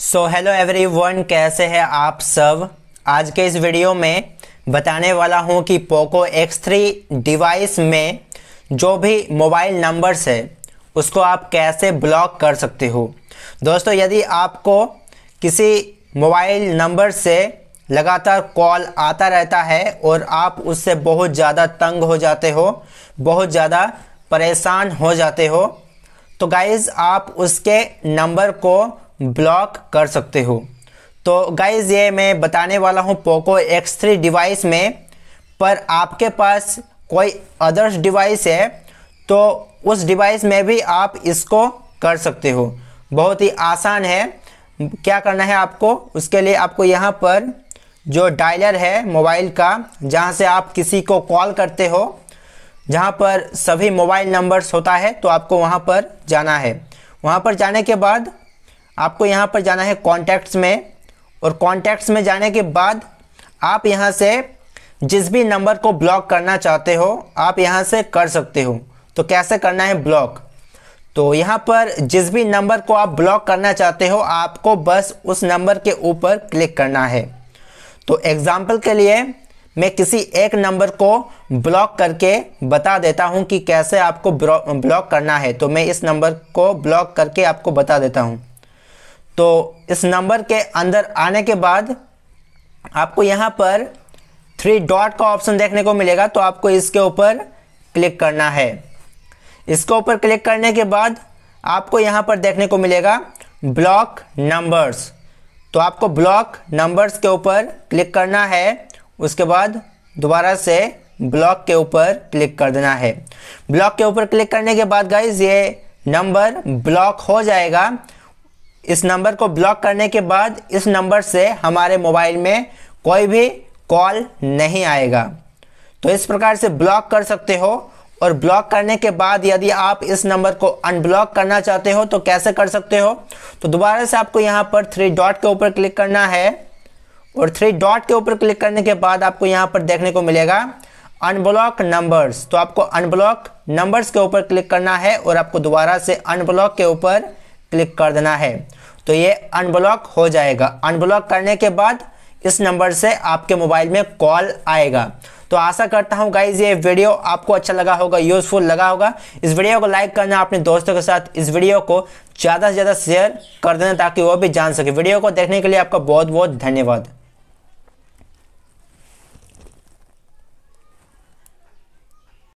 so hello everyone कैसे हैं आप सब आज के इस वीडियो में बताने वाला हूं कि पोको X3 डिवाइस में जो भी मोबाइल नंबर्स है उसको आप कैसे ब्लॉक कर सकते हो दोस्तों यदि आपको किसी मोबाइल नंबर से लगातार कॉल आता रहता है और आप उससे बहुत ज़्यादा तंग हो जाते हो बहुत ज़्यादा परेशान हो जाते हो तो गाइज़ आप उसके नंबर को ब्लॉक कर सकते हो तो गाइज़ ये मैं बताने वाला हूँ पोको एक्स थ्री डिवाइस में पर आपके पास कोई अदर्स डिवाइस है तो उस डिवाइस में भी आप इसको कर सकते हो बहुत ही आसान है क्या करना है आपको उसके लिए आपको यहाँ पर जो डायलर है मोबाइल का जहाँ से आप किसी को कॉल करते हो जहाँ पर सभी मोबाइल नंबर्स होता है तो आपको वहाँ पर जाना है वहाँ पर जाने के बाद आपको यहाँ पर जाना है कॉन्टैक्ट्स में और कॉन्टैक्ट्स में जाने के बाद आप यहाँ से जिस भी नंबर को ब्लॉक करना चाहते हो आप यहाँ से कर सकते हो तो कैसे करना है ब्लॉक तो यहाँ पर जिस भी नंबर को आप ब्लॉक करना चाहते हो आपको बस उस नंबर के ऊपर क्लिक करना है तो एग्ज़ाम्पल के लिए मैं किसी एक नंबर को ब्लॉक करके बता देता हूँ कि कैसे आपको ब्लॉक करना है तो मैं इस नंबर को ब्लॉक करके आपको बता देता हूँ तो इस नंबर के अंदर आने के बाद आपको यहाँ पर थ्री डॉट का ऑप्शन देखने को मिलेगा तो आपको इसके ऊपर क्लिक करना है इसके ऊपर क्लिक करने के बाद आपको यहाँ पर देखने को मिलेगा ब्लॉक नंबर्स तो आपको ब्लॉक नंबर्स के ऊपर क्लिक करना है उसके बाद दोबारा से ब्लॉक के ऊपर क्लिक कर देना है ब्लॉक के ऊपर क्लिक करने के बाद गाइज ये नंबर ब्लॉक हो जाएगा इस नंबर को ब्लॉक करने के बाद इस नंबर से हमारे मोबाइल में कोई भी कॉल नहीं आएगा तो इस प्रकार से ब्लॉक कर सकते हो और ब्लॉक करने के बाद यदि आप इस नंबर को अनब्लॉक करना चाहते हो तो कैसे कर सकते हो तो दोबारा से आपको यहाँ पर थ्री डॉट के ऊपर क्लिक करना है और थ्री डॉट के ऊपर क्लिक करने के बाद आपको यहाँ पर देखने को मिलेगा अनब्लॉक नंबर्स तो आपको अनब्लॉक नंबर्स के ऊपर क्लिक करना है और आपको दोबारा से अनब्लॉक के ऊपर क्लिक कर देना है तो ये अनब्लॉक हो जाएगा अनब्लॉक करने के बाद इस नंबर से आपके मोबाइल में कॉल आएगा तो आशा करता हूँ गाइज ये वीडियो आपको अच्छा लगा होगा यूज़फुल लगा होगा इस वीडियो को लाइक करना अपने दोस्तों के साथ इस वीडियो को ज़्यादा से ज़्यादा शेयर कर देना ताकि वो भी जान सके वीडियो को देखने के लिए आपका बहुत बहुत धन्यवाद